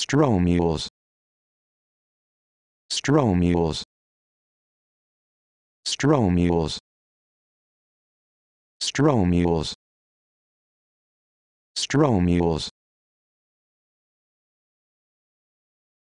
stromules stromules stromules stromules stromules